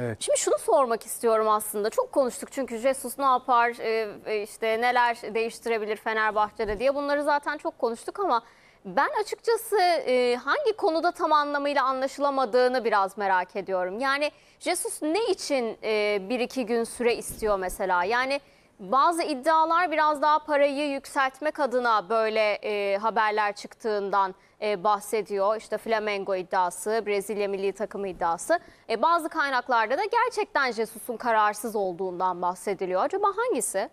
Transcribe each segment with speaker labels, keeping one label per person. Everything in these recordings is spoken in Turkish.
Speaker 1: Evet. Şimdi şunu sormak istiyorum aslında. Çok konuştuk çünkü Jesus ne yapar, e, e, işte neler değiştirebilir Fenerbahçe'de diye. Bunları zaten çok konuştuk ama ben açıkçası e, hangi konuda tam anlamıyla anlaşılamadığını biraz merak ediyorum. Yani Jesus ne için bir iki gün süre istiyor mesela? Yani bazı iddialar biraz daha parayı yükseltmek adına böyle e, haberler çıktığından e, bahsediyor. İşte Flamengo iddiası, Brezilya milli takımı iddiası. E, bazı kaynaklarda da gerçekten Jesus'un kararsız olduğundan bahsediliyor. Acaba hangisi?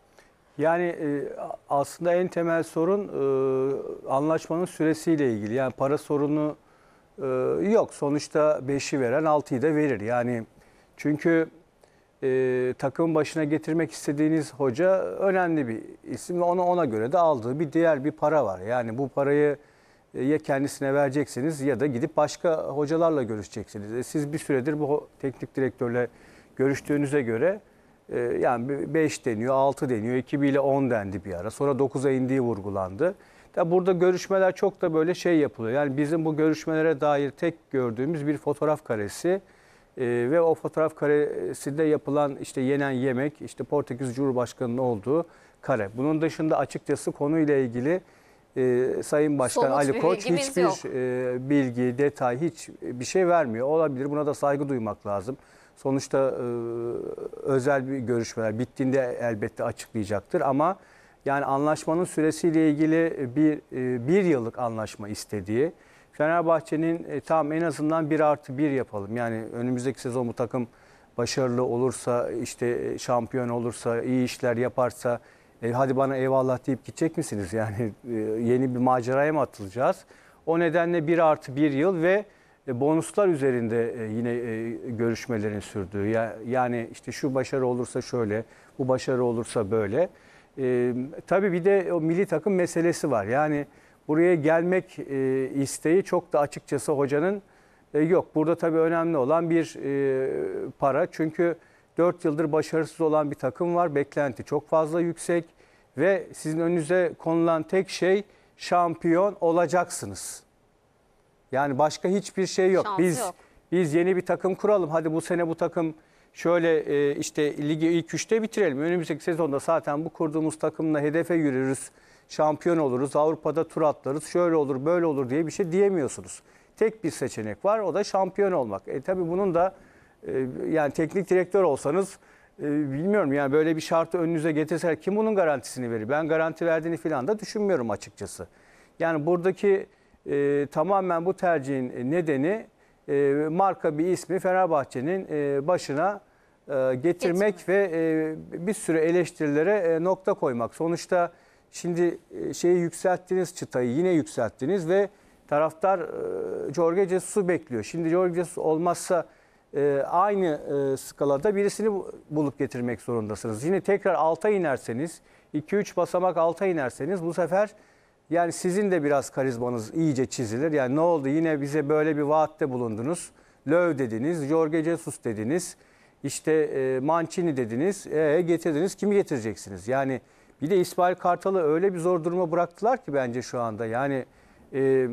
Speaker 2: Yani e, aslında en temel sorun e, anlaşmanın süresiyle ilgili. Yani para sorunu e, yok. Sonuçta 5'i veren 6'yı da verir. Yani çünkü e, takımın başına getirmek istediğiniz hoca önemli bir isim ve ona ona göre de aldığı bir diğer bir para var. Yani bu parayı e, ya kendisine vereceksiniz ya da gidip başka hocalarla görüşeceksiniz. E, siz bir süredir bu teknik direktörle görüştüğünüze göre e, yani 5 deniyor, 6 deniyor, 2 bile 10 dendi bir ara. Sonra 9'a indiği vurgulandı. Ya burada görüşmeler çok da böyle şey yapılıyor. Yani bizim bu görüşmelere dair tek gördüğümüz bir fotoğraf karesi. Ee, ve o fotoğraf karesinde yapılan işte yenen yemek, işte Portekiz Cumhurbaşkanı'nın olduğu kare. Bunun dışında açıkçası konuyla ilgili e, Sayın Başkan Somut Ali Koç hiçbir e, bilgi, detay, hiç bir şey vermiyor. Olabilir buna da saygı duymak lazım. Sonuçta e, özel bir görüşmeler bittiğinde elbette açıklayacaktır ama yani anlaşmanın süresiyle ilgili bir, e, bir yıllık anlaşma istediği, Fenerbahçe'nin e, tam en azından bir artı bir yapalım. Yani önümüzdeki sezon bu takım başarılı olursa, işte e, şampiyon olursa, iyi işler yaparsa e, hadi bana eyvallah deyip gidecek misiniz? Yani e, yeni bir maceraya mı atılacağız? O nedenle bir artı bir yıl ve e, bonuslar üzerinde e, yine görüşmelerin sürdüğü yani işte şu başarı olursa şöyle bu başarı olursa böyle tabii bir de o milli takım meselesi var yani buraya gelmek e, isteği çok da açıkçası hocanın e, yok. Burada tabii önemli olan bir e, para. Çünkü 4 yıldır başarısız olan bir takım var. Beklenti çok fazla yüksek ve sizin önünüze konulan tek şey şampiyon olacaksınız. Yani başka hiçbir şey yok. Şans biz yok. biz yeni bir takım kuralım. Hadi bu sene bu takım şöyle e, işte ligi ilk üçte bitirelim. Önümüzdeki sezonda zaten bu kurduğumuz takımla hedefe yürürüz şampiyon oluruz, Avrupa'da tur atlarız, şöyle olur, böyle olur diye bir şey diyemiyorsunuz. Tek bir seçenek var, o da şampiyon olmak. E tabii bunun da e, yani teknik direktör olsanız e, bilmiyorum yani böyle bir şartı önünüze getirseler kim bunun garantisini verir? Ben garanti verdiğini falan da düşünmüyorum açıkçası. Yani buradaki e, tamamen bu tercihin nedeni e, marka bir ismi Fenerbahçe'nin e, başına e, getirmek Geçme. ve e, bir sürü eleştirilere e, nokta koymak. Sonuçta Şimdi e, şeyi yükselttiniz çıtayı yine yükselttiniz ve taraftar e, Jorge Jesus'u bekliyor. Şimdi Jorge Jesus olmazsa e, aynı skalada birisini bulup getirmek zorundasınız. Yine tekrar alta inerseniz 2-3 basamak alta inerseniz bu sefer yani sizin de biraz karizmanız iyice çizilir. Yani ne oldu yine bize böyle bir vaatte bulundunuz. Löw dediniz, Jorge Jesus dediniz, işte Mancini dediniz, e, getirdiniz kimi getireceksiniz? Yani bir de İsmail Kartal'ı öyle bir zor duruma bıraktılar ki bence şu anda. Yani e,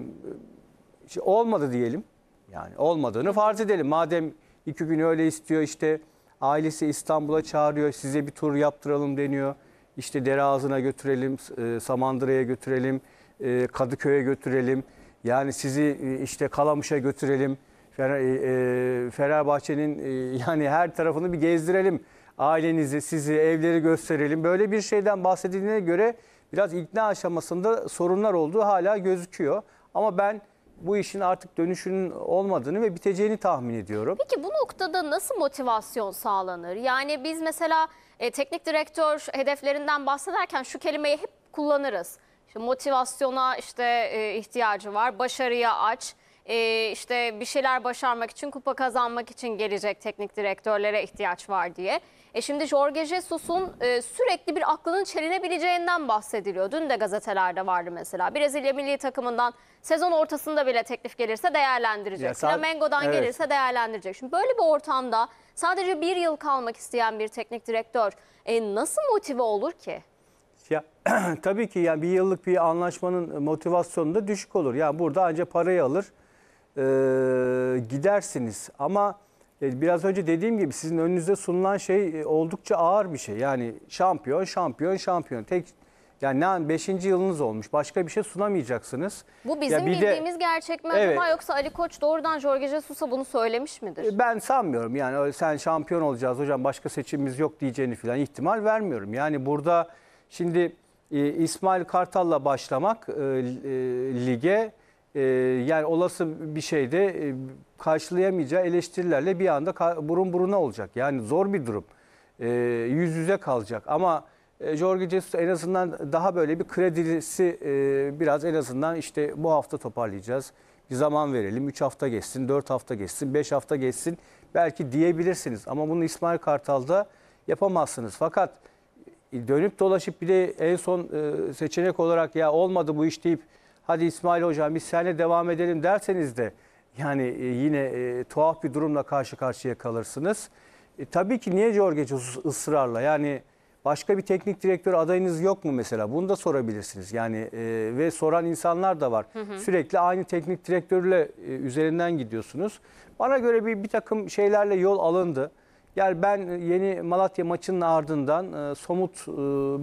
Speaker 2: işte olmadı diyelim. Yani olmadığını farz edelim. Madem iki gün öyle istiyor işte ailesi İstanbul'a çağırıyor. Size bir tur yaptıralım deniyor. İşte dere ağzına götürelim, e, Samandıra'ya götürelim, e, Kadıköy'e götürelim. Yani sizi e, işte Kalamış'a götürelim. Fener, e, Fenerbahçe'nin e, yani her tarafını bir gezdirelim ailenizi, sizi, evleri gösterelim. Böyle bir şeyden bahsedildiğine göre biraz ikna aşamasında sorunlar olduğu hala gözüküyor. Ama ben bu işin artık dönüşünün olmadığını ve biteceğini tahmin ediyorum.
Speaker 1: Peki bu noktada nasıl motivasyon sağlanır? Yani biz mesela e, teknik direktör hedeflerinden bahsederken şu kelimeyi hep kullanırız. İşte motivasyona işte e, ihtiyacı var, başarıya aç. E, işte bir şeyler başarmak için, kupa kazanmak için gelecek teknik direktörlere ihtiyaç var diye. E şimdi Jorge Jesus'un e, sürekli bir aklının çelinebileceğinden bahsediliyor. Dün de gazetelerde vardı mesela. Brezilya milli takımından sezon ortasında bile teklif gelirse değerlendirecek. Ya, Flamengo'dan evet. gelirse değerlendirecek. Şimdi böyle bir ortamda sadece bir yıl kalmak isteyen bir teknik direktör e, nasıl motive olur ki?
Speaker 2: Ya tabii ki yani bir yıllık bir anlaşmanın motivasyonu da düşük olur. Yani burada ancak parayı alır e, gidersiniz ama e, biraz önce dediğim gibi sizin önünüzde sunulan şey e, oldukça ağır bir şey. Yani şampiyon, şampiyon, şampiyon. Tek yani ne 5. yılınız olmuş. Başka bir şey sunamayacaksınız. Bu bizim ya bir bildiğimiz
Speaker 1: de, gerçek mi evet, acaba yoksa Ali Koç doğrudan Jorge Jesus'a bunu söylemiş midir?
Speaker 2: E, ben sanmıyorum. Yani öyle sen şampiyon olacağız hocam başka seçimimiz yok diyeceğini falan ihtimal vermiyorum. Yani burada şimdi İsmail Kartal'la başlamak lige yani olası bir şeyde e, karşılayamayacağı eleştirilerle bir anda burun buruna olacak. Yani zor bir durum. E, yüz yüze kalacak ama e, Jorge Jesus en azından daha böyle bir kredisi e, biraz en azından işte bu hafta toparlayacağız. Bir zaman verelim. 3 hafta geçsin, 4 hafta geçsin, 5 hafta geçsin belki diyebilirsiniz. Ama bunu İsmail Kartal'da yapamazsınız. Fakat e, dönüp dolaşıp bir de en son e, seçenek olarak ya olmadı bu iş deyip hadi İsmail Hocam biz seninle devam edelim derseniz de yani e, yine e, tuhaf bir durumla karşı karşıya kalırsınız. E, tabii ki niye Jorge Jesus ısrarla? Yani başka bir teknik direktör adayınız yok mu mesela? Bunu da sorabilirsiniz. Yani e, ve soran insanlar da var. Hı hı. Sürekli aynı teknik direktörle e, üzerinden gidiyorsunuz. Bana göre bir, bir takım şeylerle yol alındı. Yani ben yeni Malatya maçının ardından e, somut e,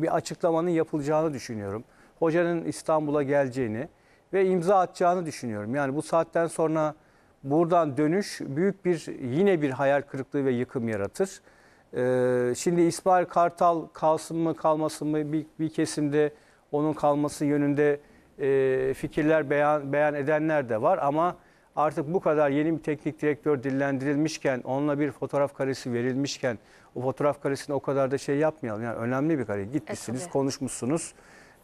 Speaker 2: bir açıklamanın yapılacağını düşünüyorum. Hocanın İstanbul'a geleceğini ve imza atacağını düşünüyorum. Yani bu saatten sonra Buradan dönüş büyük bir yine bir hayal kırıklığı ve yıkım yaratır. Ee, şimdi İsmail Kartal kalsın mı kalmasın mı bir, bir kesimde onun kalması yönünde e, fikirler beyan, beyan edenler de var ama artık bu kadar yeni bir teknik direktör dillendirilmişken onunla bir fotoğraf karesi verilmişken o fotoğraf karesini o kadar da şey yapmayalım. Yani önemli bir kare gitmişsiniz e, konuşmuşsunuz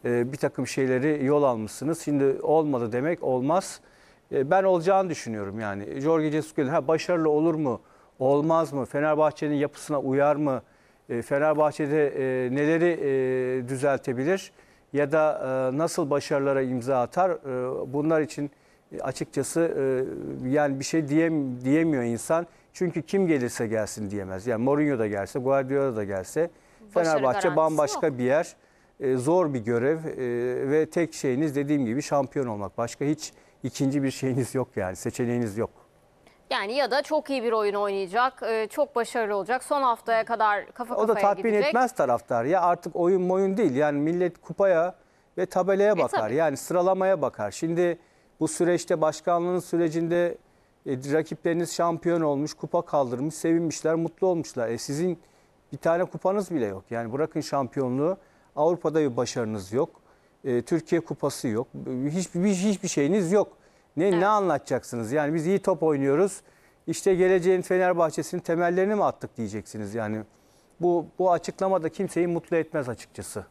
Speaker 2: e, bir takım şeyleri yol almışsınız şimdi olmadı demek olmaz. E, ben olacağını düşünüyorum yani. Jorge Jesus'un ha başarılı olur mu? Olmaz mı? Fenerbahçe'nin yapısına uyar mı? E, Fenerbahçe'de e, neleri e, düzeltebilir ya da e, nasıl başarılara imza atar? E, bunlar için e, açıkçası e, yani bir şey diyem, diyemiyor insan. Çünkü kim gelirse gelsin diyemez. Yani Mourinho da gelse, Guardiola da gelse Başarı Fenerbahçe bambaşka yok. bir yer. E, zor bir görev e, ve tek şeyiniz dediğim gibi şampiyon olmak. Başka hiç ikinci bir şeyiniz yok yani seçeneğiniz yok.
Speaker 1: Yani ya da çok iyi bir oyun oynayacak, e, çok başarılı olacak. Son haftaya kadar kafa kafaya O da tatmin gidecek. etmez
Speaker 2: taraftar. Ya artık oyun moyun değil. Yani millet kupaya ve tabelaya e, bakar. E, yani sıralamaya bakar. Şimdi bu süreçte başkanlığın sürecinde e, rakipleriniz şampiyon olmuş, kupa kaldırmış, sevinmişler, mutlu olmuşlar. E, sizin bir tane kupanız bile yok. Yani bırakın şampiyonluğu. Avrupa'da bir başarınız yok e, Türkiye kupası yok. Hiçbir hiçbir şeyiniz yok. Ne evet. ne anlatacaksınız? Yani biz iyi top oynuyoruz. İşte geleceğin Fenerbahçe'sinin temellerini mi attık diyeceksiniz yani. Bu bu açıklama da kimseyi mutlu etmez açıkçası.